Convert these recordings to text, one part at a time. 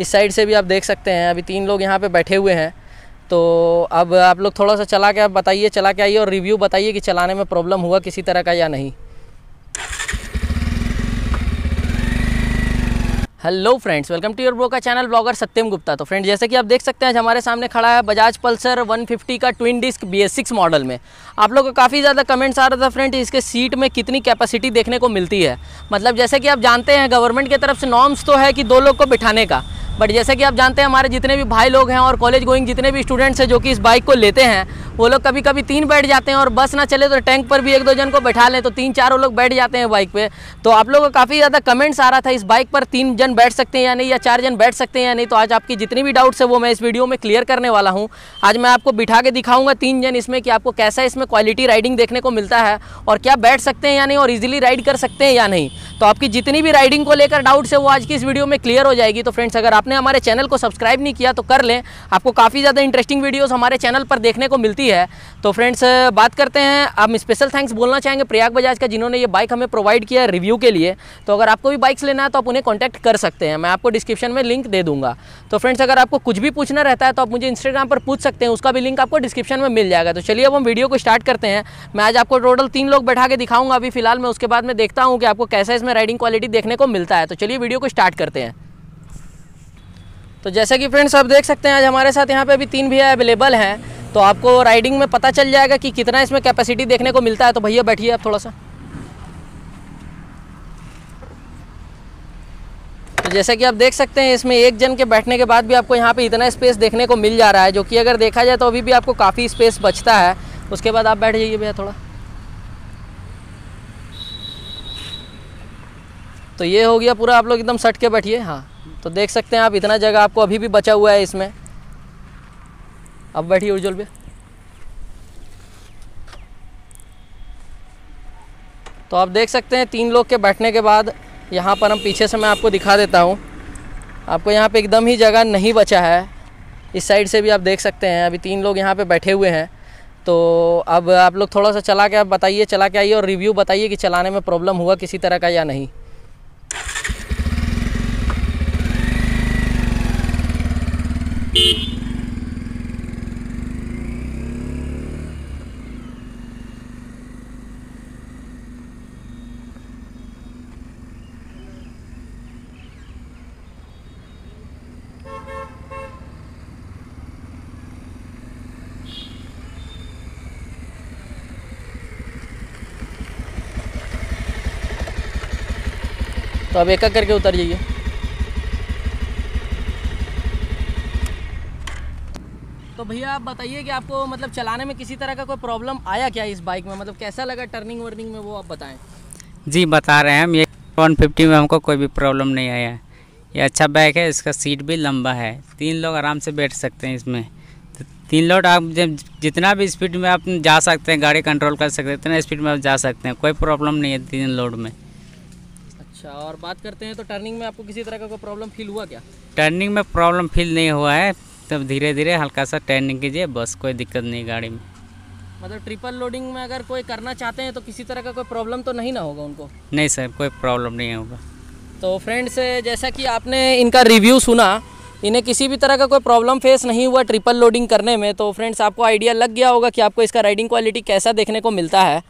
इस साइड से भी आप देख सकते हैं अभी तीन लोग यहाँ पे बैठे हुए हैं तो अब आप लोग थोड़ा सा चला के आप बताइए चला के आइए और रिव्यू बताइए कि चलाने में प्रॉब्लम हुआ किसी तरह का या नहीं hello friends welcome to your bro का चैनल ब्लॉगर सत्यम गुप्ता तो फ्रेंड जैसे कि आप देख सकते हैं हमारे सामने खड़ा है बजाज पल्सर 150 का ट्विन डिस्क बी मॉडल में आप लोगों का काफ़ी ज़्यादा कमेंट्स आ रहा था फ्रेंड इसके सीट में कितनी कैपेसिटी देखने को मिलती है मतलब जैसे कि आप जानते हैं गवर्नमेंट की तरफ से नॉर्म्स तो है कि दो लोग को बिठाने का बट जैसे कि आप जानते हैं हमारे जितने भी भाई लोग हैं और कॉलेज गोइंग जितने भी स्टूडेंट्स हैं जो कि इस बाइक को लेते हैं वो लोग कभी कभी तीन बैठ जाते हैं और बस ना चले तो टैंक पर भी एक दो जन को बैठा लें तो तीन चार वो लोग बैठ जाते हैं बाइक पे तो आप लोगों का काफ़ी ज़्यादा कमेंट्स आ रहा था इस बाइक पर तीन जन बैठ सकते हैं या नहीं या चार जन बैठ सकते हैं या नहीं तो आज आपकी जितनी भी डाउट्स है वो मैं इस वीडियो में क्लियर करने वाला हूँ आज मैं आपको बिठा के दिखाऊंगा तीन जन इसमें कि आपको कैसा इसमें क्वालिटी राइडिंग देखने को मिलता है और क्या बैठ सकते हैं या नहीं और ईजिली राइड कर सकते हैं या नहीं तो आपकी जितनी भी राइडिंग को लेकर डाउट्स है वो आज की इस वीडियो में क्लियर हो जाएगी तो फ्रेंड्स अगर आपने हमारे चैनल को सब्सक्राइब नहीं किया तो कर लें आपको काफ़ी ज़्यादा इंटरेस्टिंग वीडियोस हमारे चैनल पर देखने को मिलती है तो फ्रेंड्स बात करते हैं हम स्पेशल थैंक्स बोलना चाहेंगे प्रयाग बजाज का जिन्होंने ये बाइक हमें प्रोवाइड किया है रिव्यू के लिए तो अगर आपको भी बाइक्स लेना है तो आप उन्हें कॉन्टैक्ट कर सकते हैं मैं आपको डिस्क्रिप्शन में लिंक दे दूँगा तो फ्रेंड्स अगर आपको कुछ भी पूछना रहता है तो आप मुझे इंस्टाग्राम पर पूछ सकते हैं उसका भी लिंक आपको डिस्क्रिप्शन में मिल जाएगा तो चलिए अब हम वीडियो को स्टार्ट करते हैं मैं आज आपको टोटल तीन लोग बैठा के दिखाऊंगा अभी फिलहाल मैं उसके बाद में देखता हूँ कि आपको कैसा इसमें इसमें राइडिंग क्वालिटी देखने को मिलता है तो चलिए वीडियो को स्टार्ट करते हैं तो जैसे कि फ्रेंड्स आप देख सकते हैं आज हमारे साथ यहाँ पे अभी तीन भैया अवेलेबल हैं तो आपको राइडिंग में पता चल जाएगा कि कितना इसमें कैपेसिटी देखने को मिलता है तो भैया बैठिए आप थोड़ा सा तो जैसे कि आप देख सकते हैं इसमें एक जन के बैठने के बाद भी आपको यहाँ पे इतना स्पेस देखने को मिल जा रहा है जो कि अगर देखा जाए तो अभी भी आपको काफ़ी स्पेस बचता है उसके बाद आप बैठ जाइए भैया थोड़ा तो ये हो गया पूरा आप लोग एकदम सट के बैठिए हाँ तो देख सकते हैं आप इतना जगह आपको अभी भी बचा हुआ है इसमें अब बैठिए उज्जवल भी तो आप देख सकते हैं तीन लोग के बैठने के बाद यहाँ पर हम पीछे से मैं आपको दिखा देता हूँ आपको यहाँ पे एकदम ही जगह नहीं बचा है इस साइड से भी आप देख सकते हैं अभी तीन लोग यहाँ पे बैठे हुए हैं तो अब आप लोग थोड़ा सा चला के आप बताइए चला के आइए और रिव्यू बताइए कि चलाने में प्रॉब्लम हुआ किसी तरह का या नहीं तो अब एक एक करके उतर जाइए तो भैया आप बताइए कि आपको मतलब चलाने में किसी तरह का कोई प्रॉब्लम आया क्या इस बाइक में मतलब कैसा लगा टर्निंग वर्निंग में वो आप बताएं जी बता रहे हैं हम ये 150 में हमको कोई भी प्रॉब्लम नहीं आया ये अच्छा बाइक है इसका सीट भी लंबा है तीन लोग आराम से बैठ सकते हैं इसमें तो तीन लोग आप जितना भी स्पीड में आप जा सकते हैं गाड़ी कंट्रोल कर सकते हैं इतना स्पीड में आप जा सकते हैं कोई प्रॉब्लम नहीं है तीन लोड में अच्छा और बात करते हैं तो टर्निंग में आपको किसी तरह का कोई प्रॉब्लम फील हुआ क्या टर्निंग में प्रॉब्लम फील नहीं हुआ है तब धीरे धीरे हल्का सा टर्निंग कीजिए बस कोई दिक्कत नहीं गाड़ी में मतलब ट्रिपल लोडिंग में अगर कोई करना चाहते हैं तो किसी तरह का कोई प्रॉब्लम तो नहीं ना होगा उनको नहीं सर कोई प्रॉब्लम नहीं होगा तो फ्रेंड्स जैसा कि आपने इनका रिव्यू सुना इन्हें किसी भी तरह का कोई प्रॉब्लम फेस नहीं हुआ ट्रिपल लोडिंग करने में तो फ्रेंड्स आपको आइडिया लग गया होगा कि आपको इसका राइडिंग क्वालिटी कैसा देखने को मिलता है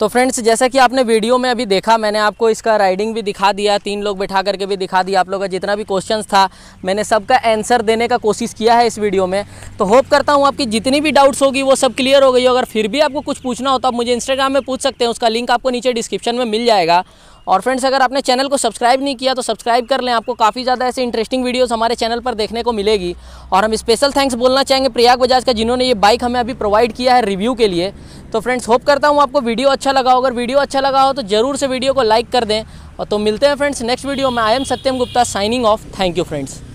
तो फ्रेंड्स जैसा कि आपने वीडियो में अभी देखा मैंने आपको इसका राइडिंग भी दिखा दिया तीन लोग बैठा करके भी दिखा दिया आप लोगों का जितना भी क्वेश्चन था मैंने सबका आंसर देने का कोशिश किया है इस वीडियो में तो होप करता हूँ आपकी जितनी भी डाउट्स होगी वो सब क्लियर हो गई हो अगर फिर भी आपको कुछ पूछना हो तो आप मुझे इंस्टाग्राम में पूछ सकते हैं उसका लिंक आपको नीचे डिस्क्रिप्शन में मिल जाएगा और फ्रेंड्स अगर आपने चैनल को सब्सक्राइब नहीं किया तो सब्सक्राइब कर लें आपको काफ़ी ज़्यादा ऐसे इंटरेस्टिंग वीडियोस हमारे चैनल पर देखने को मिलेगी और हम स्पेशल थैंक्स बोलना चाहेंगे प्रयाग बजाज का जिन्होंने ये बाइक हमें अभी प्रोवाइड किया है रिव्यू के लिए तो फ्रेंड्स होप करता हूँ आपको वीडियो अच्छा लगा हो अगर वीडियो अच्छा लगा हो तो ज़रूर से वीडियो को लाइक कर दें और तो मिलते हैं फ्रेंड्स नेक्स्ट वीडियो में I am Satyam Gupta signing off thank you friends